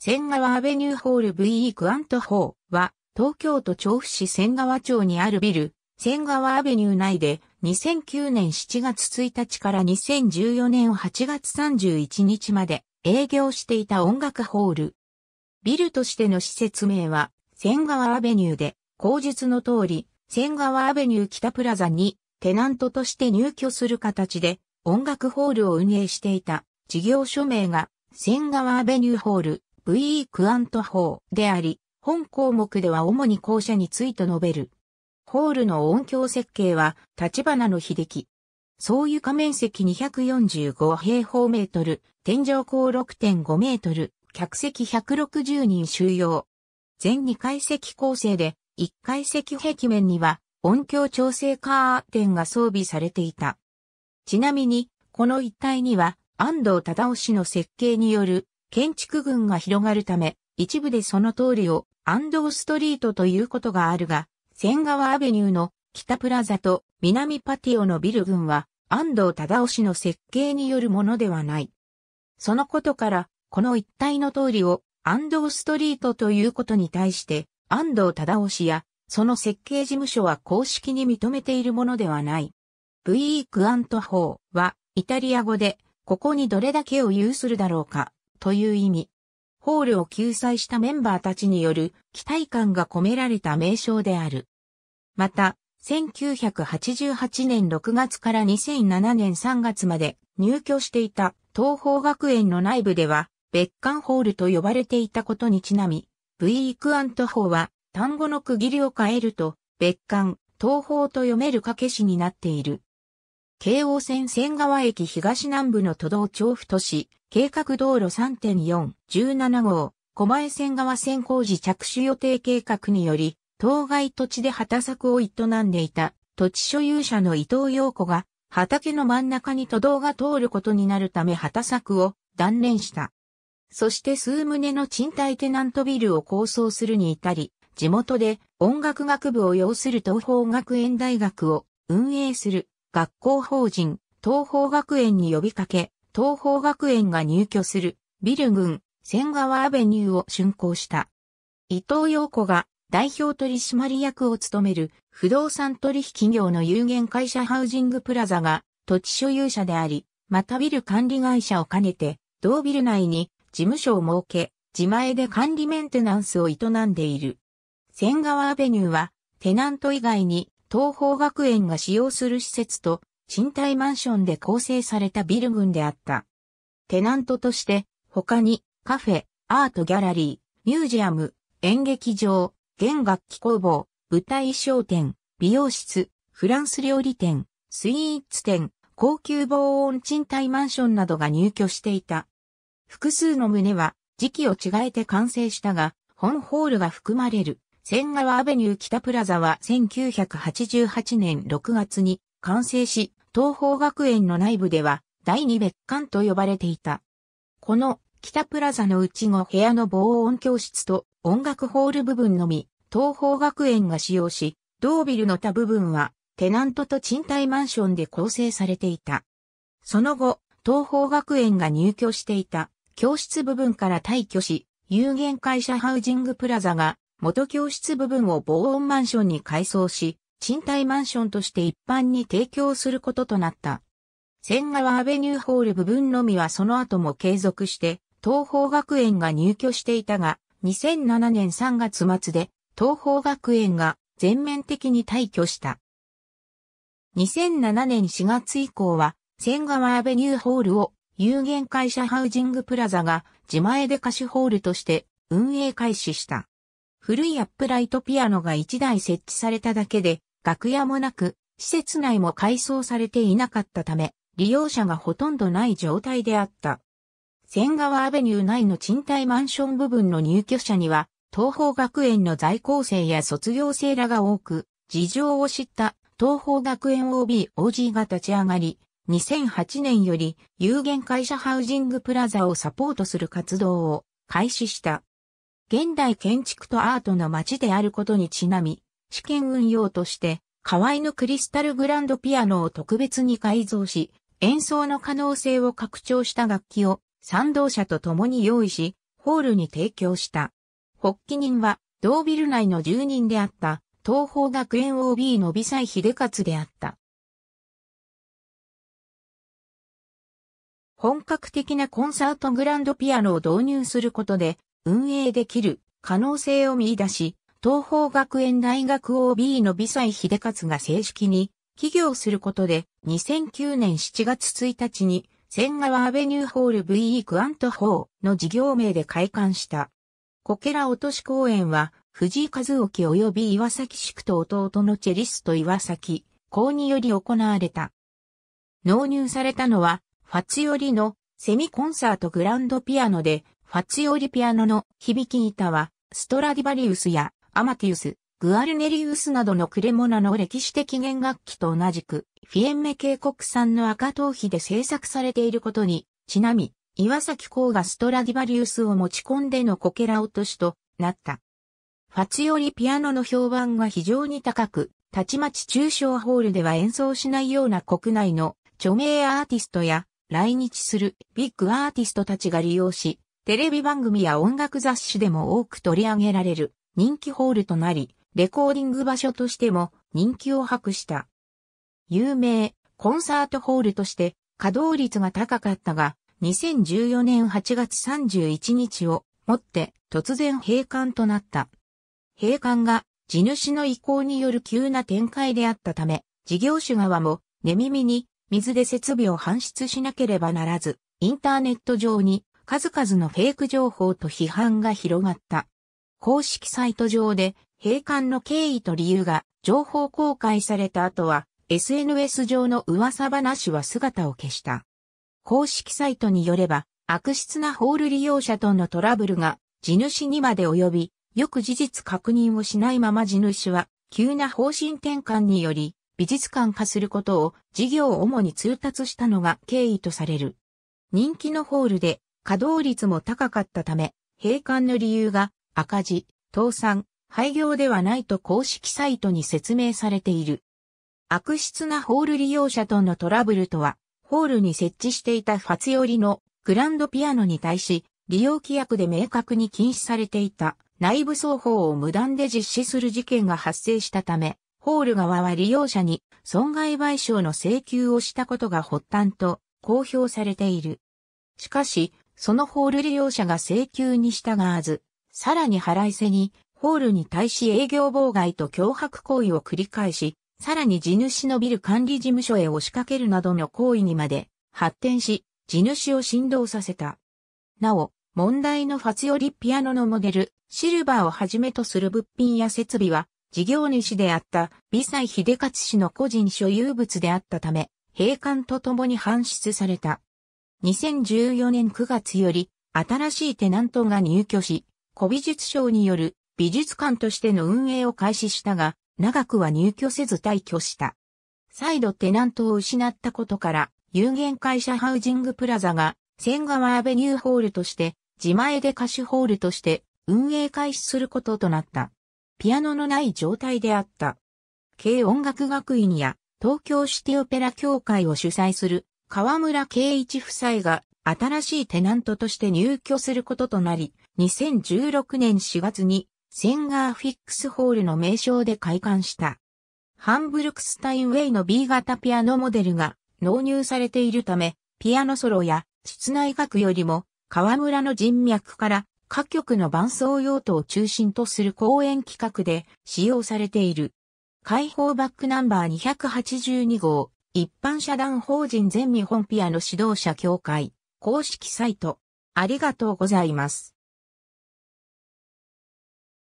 千川アベニューホール VE クアントホーは、東京都調布市千川町にあるビル、千川アベニュー内で、2009年7月1日から2014年8月31日まで営業していた音楽ホール。ビルとしての施設名は、千川アベニューで、口述の通り、千川アベニュー北プラザに、テナントとして入居する形で、音楽ホールを運営していた、事業所名が、千川アベニューホール。v イークアント法であり、本項目では主に校舎について述べる。ホールの音響設計は、立花の秀樹。総床面積245平方メートル、天井高6.5メートル、客席160人収容。全2階席構成で、1階席壁面には、音響調整カーテンが装備されていた。ちなみに、この一帯には、安藤忠雄氏の設計による建築群が広がるため、一部でその通りをアンドーストリートということがあるが、千川アベニューの北プラザと南パティオのビル群は安藤忠雄氏の設計によるものではない。そのことから、この一帯の通りを安藤ストリートということに対して、安藤忠雄氏やその設計事務所は公式に認めているものではない。V.E. クアント法はイタリア語で、ここにどれだけを有するだろうかという意味。ホールを救済したメンバーたちによる期待感が込められた名称である。また、1988年6月から2007年3月まで入居していた東方学園の内部では別館ホールと呼ばれていたことにちなみ、V イクアント法は単語の区切りを変えると別館、東方と読める掛け詞になっている。京王線仙川駅東南部の都道調府都市、計画道路3.4、17号、狛江線側線工事着手予定計画により、当該土地で畑作を営んでいた土地所有者の伊藤洋子が、畑の真ん中に都道が通ることになるため畑作を断念した。そして数棟の賃貸テナントビルを構想するに至り、地元で音楽学部を要する東方学園大学を運営する学校法人東方学園に呼びかけ、東方学園が入居するビル群千川アベニューを竣工した。伊藤洋子が代表取締役を務める不動産取引業の有限会社ハウジングプラザが土地所有者であり、またビル管理会社を兼ねて、同ビル内に事務所を設け、自前で管理メンテナンスを営んでいる。千川アベニューは、テナント以外に東方学園が使用する施設と賃貸マンションで構成されたビル群であった。テナントとして、他にカフェ、アートギャラリー、ミュージアム、演劇場、弦楽器工房、舞台衣装店、美容室、フランス料理店、スイーツ店、高級防音賃貸マンションなどが入居していた。複数の棟は時期を違えて完成したが、本ホールが含まれる千川アベニュー北プラザは1988年6月に完成し、東方学園の内部では第二別館と呼ばれていた。この北プラザのうち部屋の防音教室と音楽ホール部分のみ、東方学園が使用し、同ビルの他部分はテナントと賃貸マンションで構成されていた。その後、東方学園が入居していた教室部分から退去し、有限会社ハウジングプラザが元教室部分を防音マンションに改装し、賃貸マンションとして一般に提供することとなった。千川アベニューホール部分のみはその後も継続して、東方学園が入居していたが、2007年3月末で、東方学園が全面的に退去した。2007年4月以降は、千川アベニューホールを有限会社ハウジングプラザが自前で貸しホールとして運営開始した。古いアップライトピアノが1台設置されただけで楽屋もなく、施設内も改装されていなかったため、利用者がほとんどない状態であった。千川アベニュー内の賃貸マンション部分の入居者には、東方学園の在校生や卒業生らが多く、事情を知った東方学園 OB、OG が立ち上がり、2008年より有限会社ハウジングプラザをサポートする活動を開始した。現代建築とアートの街であることにちなみ、試験運用として、河合のクリスタルグランドピアノを特別に改造し、演奏の可能性を拡張した楽器を賛同者と共に用意し、ホールに提供した。発起人は、同ビル内の住人であった、東方学園 OB の美斎秀勝であった。本格的なコンサートグランドピアノを導入することで、運営できる可能性を見出し、東方学園大学 OB の美斎秀勝が正式に起業することで、2009年7月1日に、千川アベニューホール VE クアント4ーの事業名で開館した。こけら落とし公演は、藤井和興及び岩崎宿と弟のチェリスト岩崎、公により行われた。納入されたのは、ファツよりのセミコンサートグランドピアノで、ファツよりピアノの響き板は、ストラディバリウスやアマティウス、グアルネリウスなどのクレモナの歴史的弦楽器と同じく、フィエンメ渓谷産の赤頭皮で製作されていることに、ちなみ、岩崎公がストラディバリウスを持ち込んでのこけら落としとなった。ファツよりピアノの評判が非常に高く、たちまち中小ホールでは演奏しないような国内の著名アーティストや来日するビッグアーティストたちが利用し、テレビ番組や音楽雑誌でも多く取り上げられる。人気ホールとなり、レコーディング場所としても人気を博した。有名コンサートホールとして稼働率が高かったが、2014年8月31日をもって突然閉館となった。閉館が地主の意向による急な展開であったため、事業主側も寝耳に水で設備を搬出しなければならず、インターネット上に数々のフェイク情報と批判が広がった。公式サイト上で閉館の経緯と理由が情報公開された後は SNS 上の噂話は姿を消した。公式サイトによれば悪質なホール利用者とのトラブルが地主にまで及びよく事実確認をしないまま地主は急な方針転換により美術館化することを事業を主に通達したのが経緯とされる。人気のホールで稼働率も高かったため、閉館の理由が赤字、倒産、廃業ではないと公式サイトに説明されている。悪質なホール利用者とのトラブルとは、ホールに設置していたファツ寄りのグランドピアノに対し、利用規約で明確に禁止されていた内部奏法を無断で実施する事件が発生したため、ホール側は利用者に損害賠償の請求をしたことが発端と公表されている。しかし、そのホール利用者が請求に従わず、さらに払いせに、ホールに対し営業妨害と脅迫行為を繰り返し、さらに地主のビル管理事務所へ押しかけるなどの行為にまで発展し、地主を振動させた。なお、問題のファツよりピアノのモデル、シルバーをはじめとする物品や設備は、事業主であった美西秀勝氏の個人所有物であったため、閉館とともに搬出された。2014年9月より、新しいテナントが入居し、古美術省による美術館としての運営を開始したが、長くは入居せず退去した。再度テナントを失ったことから、有限会社ハウジングプラザが、千川アベニューホールとして、自前で歌手ホールとして運営開始することとなった。ピアノのない状態であった。軽音楽学院や東京シティオペラ協会を主催する河村圭一夫妻が新しいテナントとして入居することとなり、2016年4月にセンガーフィックスホールの名称で開館した。ハンブルクスタインウェイの B 型ピアノモデルが納入されているため、ピアノソロや室内楽よりも河村の人脈から各局の伴奏用途を中心とする公演企画で使用されている。開放バックナンバー282号、一般社団法人全日本ピアノ指導者協会。公式サイト。ありがとうございます。